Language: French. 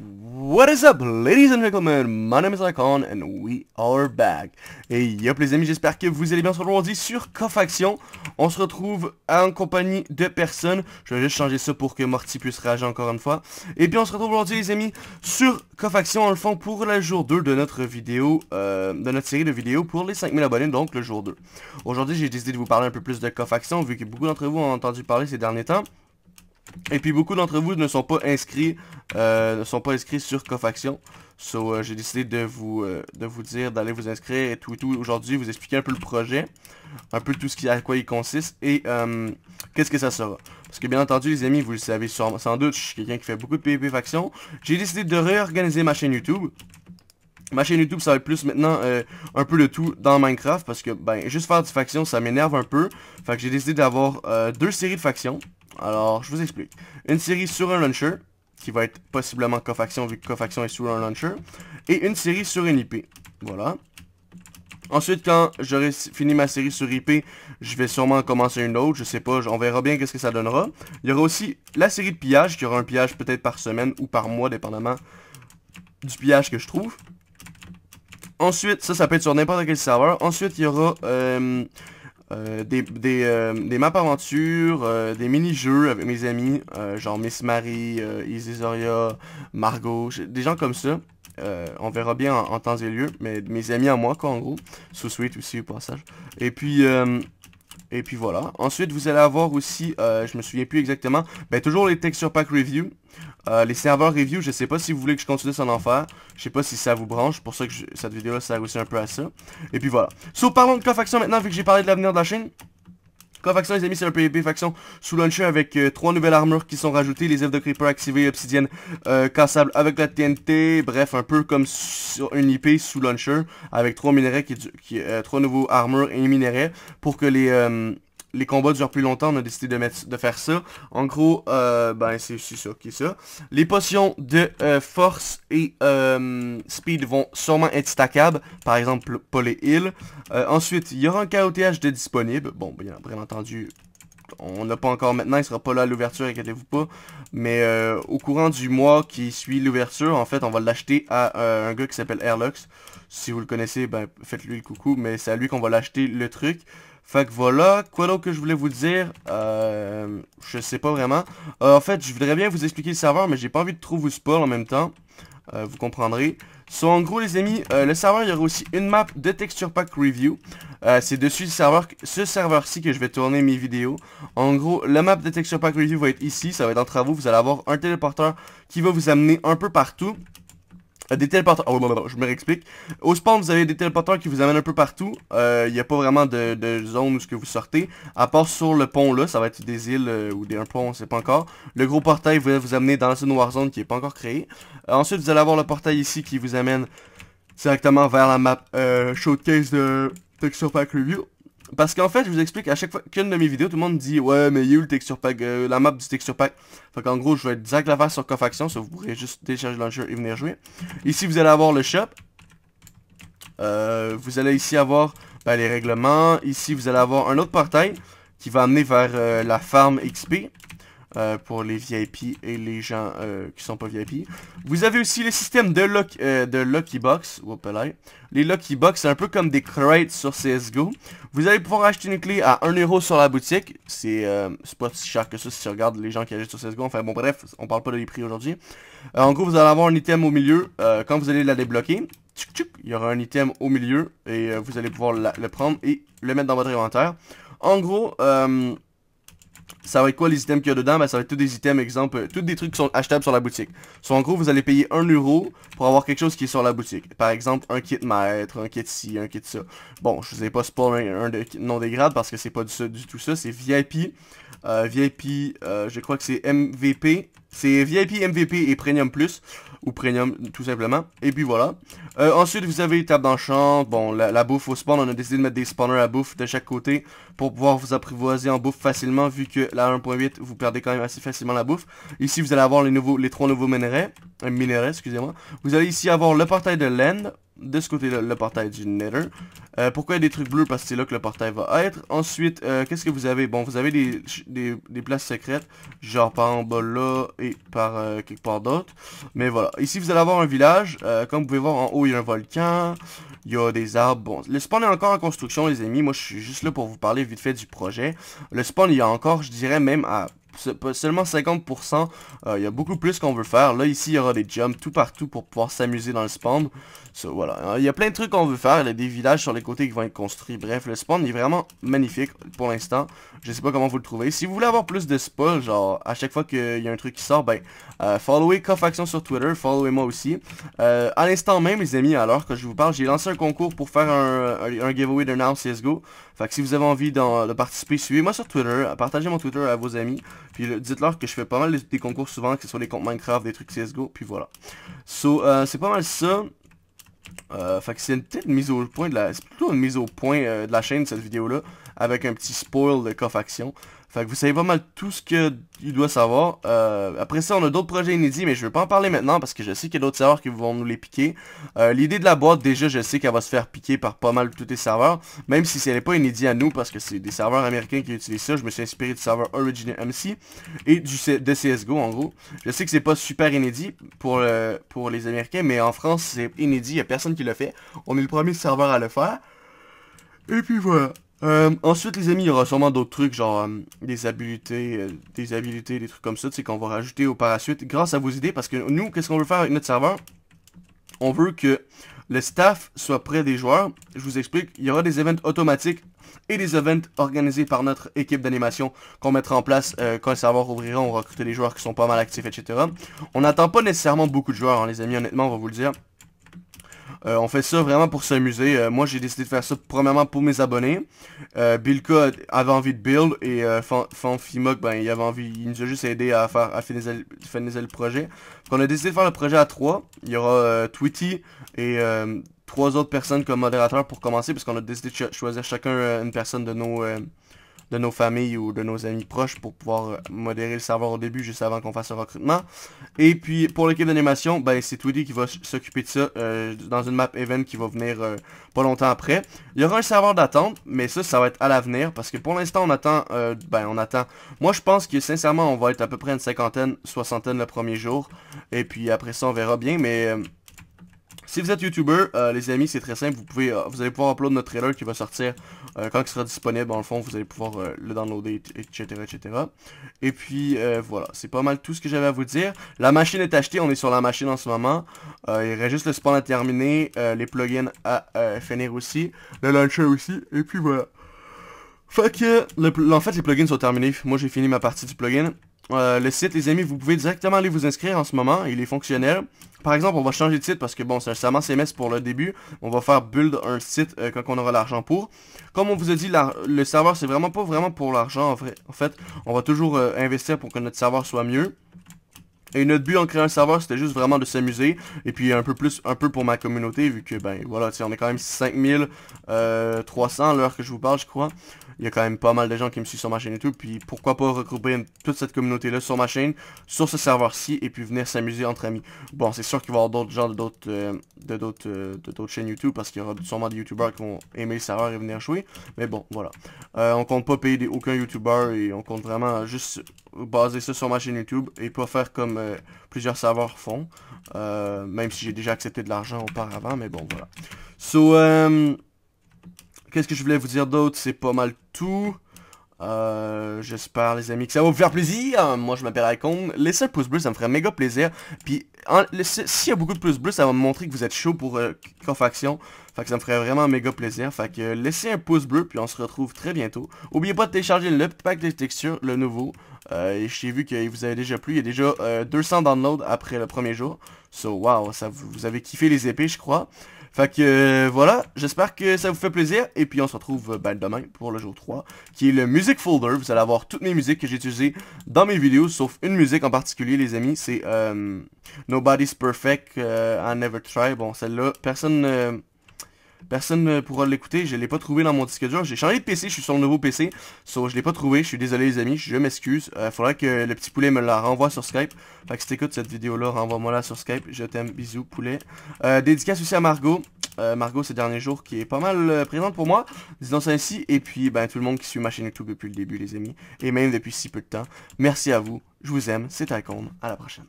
What is up ladies and gentlemen, my name is Icon and we are back Et yop les amis, j'espère que vous allez bien, on se retrouve aujourd'hui sur Cofaction On se retrouve en compagnie de personnes Je vais juste changer ça pour que Morty puisse réagir encore une fois Et puis on se retrouve aujourd'hui les amis sur Cofaction en le fond pour le jour 2 de notre vidéo euh, De notre série de vidéos pour les 5000 abonnés, donc le jour 2 Aujourd'hui j'ai décidé de vous parler un peu plus de Cofaction vu que beaucoup d'entre vous ont entendu parler ces derniers temps et puis beaucoup d'entre vous ne sont pas inscrits, euh, ne sont pas inscrits sur Cofaction. So euh, j'ai décidé de vous, euh, de vous dire d'aller vous inscrire et tout et tout aujourd'hui, vous expliquer un peu le projet, un peu tout ce qui, à quoi il consiste et qu'est-ce que ça sera. Parce que bien entendu les amis, vous le savez sans, doute, je suis quelqu'un qui fait beaucoup de PvP Faction. J'ai décidé de réorganiser ma chaîne YouTube. Ma chaîne YouTube, ça va être plus maintenant un peu le tout dans Minecraft parce que, ben, juste faire du faction, ça m'énerve un peu. Fait que j'ai décidé d'avoir deux séries de factions. Alors, je vous explique. Une série sur un launcher, qui va être possiblement cofaction vu que cofaction est sur un launcher, et une série sur une IP. Voilà. Ensuite, quand j'aurai fini ma série sur IP, je vais sûrement commencer une autre, je sais pas, on verra bien qu'est-ce que ça donnera. Il y aura aussi la série de pillage, qui aura un pillage peut-être par semaine ou par mois, dépendamment du pillage que je trouve. Ensuite, ça, ça peut être sur n'importe quel serveur. Ensuite, il y aura euh, euh, des, des, euh, des maps aventures, euh, des mini-jeux avec mes amis, genre Miss Marie, Isisoria, Margot, des gens comme ça. on verra bien en, temps et lieu, mais mes amis à moi, quoi, en gros. Sous suite aussi, au passage. Et puis, et puis voilà. Ensuite, vous allez avoir aussi, euh, je me souviens plus exactement, Mais ben, toujours les texture pack review. Euh, les serveurs review, je sais pas si vous voulez que je continue sans en faire. Je sais pas si ça vous branche, pour ça que cette vidéo-là sert aussi un peu à ça. Et puis voilà. So, parlons de action maintenant, vu que j'ai parlé de l'avenir de la chaîne. Quoi faction les amis, c'est un PvP faction sous launcher avec euh, trois nouvelles armures qui sont rajoutées, les elfes de creeper activées, obsidienne euh, cassable avec la TNT, bref un peu comme sur une IP sous launcher avec trois minerais qui, qui euh, trois nouveaux armures et minerais pour que les les combats durent plus longtemps, on a décidé de, de faire ça. En gros, euh, ben c'est ça qui est ça. Les potions de euh, force et euh, speed vont sûrement être stackables, par exemple pour les heals. ensuite, il y aura un KOTH de disponible. Bon, bien, entendu, on n'a pas encore maintenant, il sera pas là à l'ouverture, inquiétez-vous pas. Mais au courant du mois qui suit l'ouverture, en fait, on va l'acheter à un gars qui s'appelle Airlux. Si vous le connaissez, ben, faites-lui le coucou, mais c'est à lui qu'on va l'acheter le truc. Fait que voilà, quoi d'autre que je voulais vous dire, euh, je sais pas vraiment. Euh, en fait, je voudrais bien vous expliquer le serveur, mais j'ai pas envie de trouver vous spoil en même temps. Euh, vous comprendrez. So, en gros, les amis, euh, le serveur, il y aura aussi une map de Texture Pack Review. C'est dessus le serveur, ce serveur-ci que je vais tourner mes vidéos. En gros, la map de Texture Pack Review va être ici, ça va être entre vous, Vous allez avoir un téléporteur qui va vous amener un peu partout. Euh, des téléporteurs. Oh, bon, non, je me réexplique. Au spawn, vous avez des téléporteurs qui vous amènent un peu partout. Il euh, n'y a pas vraiment de, zone où ce que vous sortez. À part sur le pont là, ça va être des îles euh, ou des, un pont, on ne sait pas encore. Le gros portail va vous amener dans la zone Warzone qui n'est pas encore créée. ensuite, vous allez avoir le portail ici qui vous amène directement vers la map showcase de Texture Pack Review. Parce qu'en fait, je vous explique, à chaque fois qu'une de mes vidéos, tout le monde dit « Ouais, mais il y a eu le texture pack, euh, la map du texture pack. » Fait qu'en gros, je vais direct la faire sur Cofaction, ça vous pourrez juste télécharger le et venir jouer. Ici, vous allez avoir le shop. Euh, vous allez ici avoir ben, les règlements. Ici, vous allez avoir un autre portail qui va amener vers euh, la farm XP. Euh, pour les VIP et les gens euh, qui sont pas VIP. Vous avez aussi le système de, lock, euh, de Lucky Box. Les Lucky Box, c'est un peu comme des crates sur CSGO. Vous allez pouvoir acheter une clé à 1€ sur la boutique. Euh, c'est pas si cher que ça si tu regardes les gens qui achètent sur CSGO. Enfin bon bref, on parle pas des prix aujourd'hui. en gros, vous allez avoir un item au milieu. quand vous allez la débloquer, il y aura un item au milieu. Et vous allez pouvoir le prendre et le mettre dans votre inventaire. En gros, ça va être quoi les items qu'il y a dedans? Ben, ça va être tous des items, exemple, euh, tous des trucs qui sont achetables sur la boutique. soit en gros, vous allez payer 1€ euro pour avoir quelque chose qui est sur la boutique. Par exemple, un kit maître, un kit ci, un kit ça. Bon, je vous ai pas spoilé un, un non des parce que c'est pas du tout ça, c'est VIP. Euh, VIP, euh, je crois que c'est MVP. C'est VIP, MVP et Premium Plus. Ou Premium, tout simplement. Et puis voilà. Euh, ensuite, vous avez une table' d'enchant. Bon, la, bouffe au spawn. On a décidé de mettre des spawners à bouffe de chaque côté. Pour pouvoir vous apprivoiser en bouffe facilement. Vu que la 1.8, vous perdez quand même assez facilement la bouffe. Ici, vous allez avoir les, nouveaux, les trois nouveaux minerais. Un euh, minerais, excusez-moi. Vous allez ici avoir le portail de land de ce côté-là, le portail du Nether. Euh, pourquoi il y a des trucs bleus Parce que c'est là que le portail va être. Ensuite, euh, qu'est-ce que vous avez Bon, vous avez des, des, places secrètes, genre par en bas là et par euh, quelque part d'autre. Mais voilà. Ici, vous allez avoir un village. comme vous pouvez voir, en haut, il y a un volcan. Il y a des arbres. Bon, le spawn est encore en construction, les amis. Moi, je suis juste là pour vous parler vite fait du projet. Le spawn, il y a encore, je dirais même à seulement 50%. Euh, il y a beaucoup plus qu'on veut faire. Là, ici, il y aura des jumps tout partout pour pouvoir s'amuser dans le spawn. voilà. Il y a plein de trucs qu'on veut faire. Il y a des villages sur les côtés qui vont être construits. Bref, le spawn est vraiment magnifique pour l'instant. Je sais pas comment vous le trouvez. Si vous voulez avoir plus de spoil, genre, à chaque fois qu'il y a un truc qui sort, ben, euh, followez sur Twitter. Followez-moi aussi. Euh, à l'instant même, les amis, alors que je vous parle, j'ai lancé un concours pour faire un, giveaway de Now CSGO. Fait que si vous avez envie de participer, suivez-moi sur Twitter. Partagez mon Twitter à vos amis. Puis dites-leur que je fais pas mal des concours souvent, que ce soit des comptes Minecraft, des trucs CSGO, puis voilà. So, euh, c'est pas mal ça. Euh, fait que c'est une mise au point de la... mise au point euh, de la chaîne, cette vidéo-là, avec un petit spoil de action. Fait que vous savez pas mal tout ce qu'il doit savoir. Euh, après ça, on a d'autres projets inédits, mais je veux pas en parler maintenant parce que je sais qu'il y a d'autres serveurs qui vont nous les piquer. Euh, l'idée de la boîte, déjà, je sais qu'elle va se faire piquer par pas mal de tous les serveurs, même si c'est n'est pas inédit à nous parce que c'est des serveurs américains qui utilisent ça. Je me suis inspiré du serveur Origin MC et du de CSGO en gros. Je sais que c'est pas super inédit pour, pour les Américains, mais en France, c'est inédit, il n'y a personne qui le fait. On est le premier serveur à le faire. Et puis voilà. Euh, ensuite, les amis, il y aura sûrement d'autres trucs, genre euh, des habilités, euh, des habilités, des trucs comme ça, tu sais, qu'on va rajouter au par grâce à vos idées, parce que nous, qu'est-ce qu'on veut faire avec notre serveur On veut que le staff soit près des joueurs. Je vous explique, il y aura des events automatiques et des events organisés par notre équipe d'animation qu'on mettra en place euh, quand le serveur ouvrira, on recrute recruter des joueurs qui sont pas mal actifs, etc. On n'attend pas nécessairement beaucoup de joueurs, hein, les amis, honnêtement, on va vous le dire. Euh, on fait ça vraiment pour s'amuser. Euh, moi, j'ai décidé de faire ça premièrement pour mes abonnés. Euh, Bilka avait envie de build et euh, Fanfimok ben, il avait envie, il nous a juste aidé à faire à le projet. Donc, on a décidé de faire le projet à trois. Il y aura Twitty et trois autres personnes comme modérateurs pour commencer parce qu'on a décidé de choisir chacun une personne de nos de nos familles ou de nos amis proches pour pouvoir euh, modérer le serveur au début, juste avant qu'on fasse le recrutement. Et puis, pour l'équipe d'animation, ben, c'est Tweedy qui va s'occuper de ça euh, dans une map event qui va venir euh, pas longtemps après. Il y aura un serveur d'attente, mais ça, ça va être à l'avenir parce que pour l'instant, on attend, euh, ben, on attend. Moi, je pense que sincèrement, on va être à peu près une cinquantaine, soixantaine le premier jour. Et puis après ça, on verra bien, mais... Si vous êtes youtubeur, euh, les amis, c'est très simple. Vous pouvez, euh, vous allez pouvoir upload notre trailer qui va sortir euh, quand il sera disponible. Dans le fond, vous allez pouvoir le downloader, etc., etc. Et puis voilà, c'est pas mal tout ce que j'avais à vous dire. La machine est achetée, on est sur la machine en ce moment. il reste juste le spawn à terminer, les plugins à finir aussi, le launcher aussi, et puis voilà. Fait en fait, les plugins sont terminés. Moi, j'ai fini ma partie du plugin. le site, les amis, vous pouvez directement aller vous inscrire en ce moment. Il est fonctionnel. Par exemple, on va changer de site parce que bon, c'est un CMS pour le début. On va faire build un site euh, quand on aura l'argent pour. Comme on vous a dit, le serveur, c'est vraiment pas vraiment pour l'argent. En, fait, on va toujours euh, investir pour que notre serveur soit mieux. Et notre but en créant un serveur, c'était juste vraiment de s'amuser. Et puis un peu plus, un peu pour ma communauté, vu que ben voilà, on est quand même 5300 euh, l'heure que je vous parle, je crois. Il y a quand même pas mal de gens qui me suivent sur ma chaîne YouTube. Puis pourquoi pas regrouper toute cette communauté-là sur ma chaîne, sur ce serveur-ci, et puis venir s'amuser entre amis. Bon, c'est sûr qu'il va y avoir d'autres gens euh, euh, de d'autres chaînes YouTube parce qu'il y aura sûrement des YouTubers qui vont aimer le serveur et venir jouer. Mais bon, voilà. Euh, on compte pas payer aucun YouTuber et on compte vraiment juste baser ça sur ma chaîne YouTube et pas faire comme plusieurs serveurs font. même si j'ai déjà accepté de l'argent auparavant, mais bon, voilà. So, Qu'est-ce que je voulais vous dire d'autre C'est pas mal tout. Euh, j'espère les amis que ça va vous faire plaisir Moi je m'appelle Icon Laissez un pouce bleu ça me ferait méga plaisir Puis s'il y a beaucoup de pouces bleus ça va me montrer que vous êtes chaud pour euh, Fait que ça me ferait vraiment méga plaisir Fait que laissez un pouce bleu puis on se retrouve très bientôt Oubliez pas de télécharger le pack de textures Le nouveau euh, J'ai vu qu'il vous avait déjà plu Il y a déjà 200 euh, downloads après le premier jour So wow ça vous avez kiffé les épées je crois fait que euh, voilà, j'espère que ça vous fait plaisir. Et puis on se retrouve euh, ben, demain pour le jour 3, qui est le Music Folder. Vous allez avoir toutes mes musiques que j'ai utilisées dans mes vidéos, sauf une musique en particulier, les amis. C'est euh, Nobody's Perfect, I Never Try. Bon, celle-là, personne... Personne ne pourra l'écouter, je l'ai pas trouvé dans mon disque dur. J'ai changé de PC, je suis sur le nouveau PC. So, je l'ai pas trouvé, je suis désolé les amis, je m'excuse. Euh, faudra que le petit poulet me la renvoie sur Skype. Fait que si t'écoutes cette vidéo-là, renvoie-moi là sur Skype. Je t'aime, bisous poulet. Euh, dédicace aussi à Margot. Euh, Margot ces derniers jours qui est pas mal euh, présente pour moi. Disons ça ainsi. Et puis ben tout le monde qui suit ma chaîne YouTube depuis le début les amis. Et même depuis si peu de temps. Merci à vous. Je vous aime, c'est Icon. À la prochaine.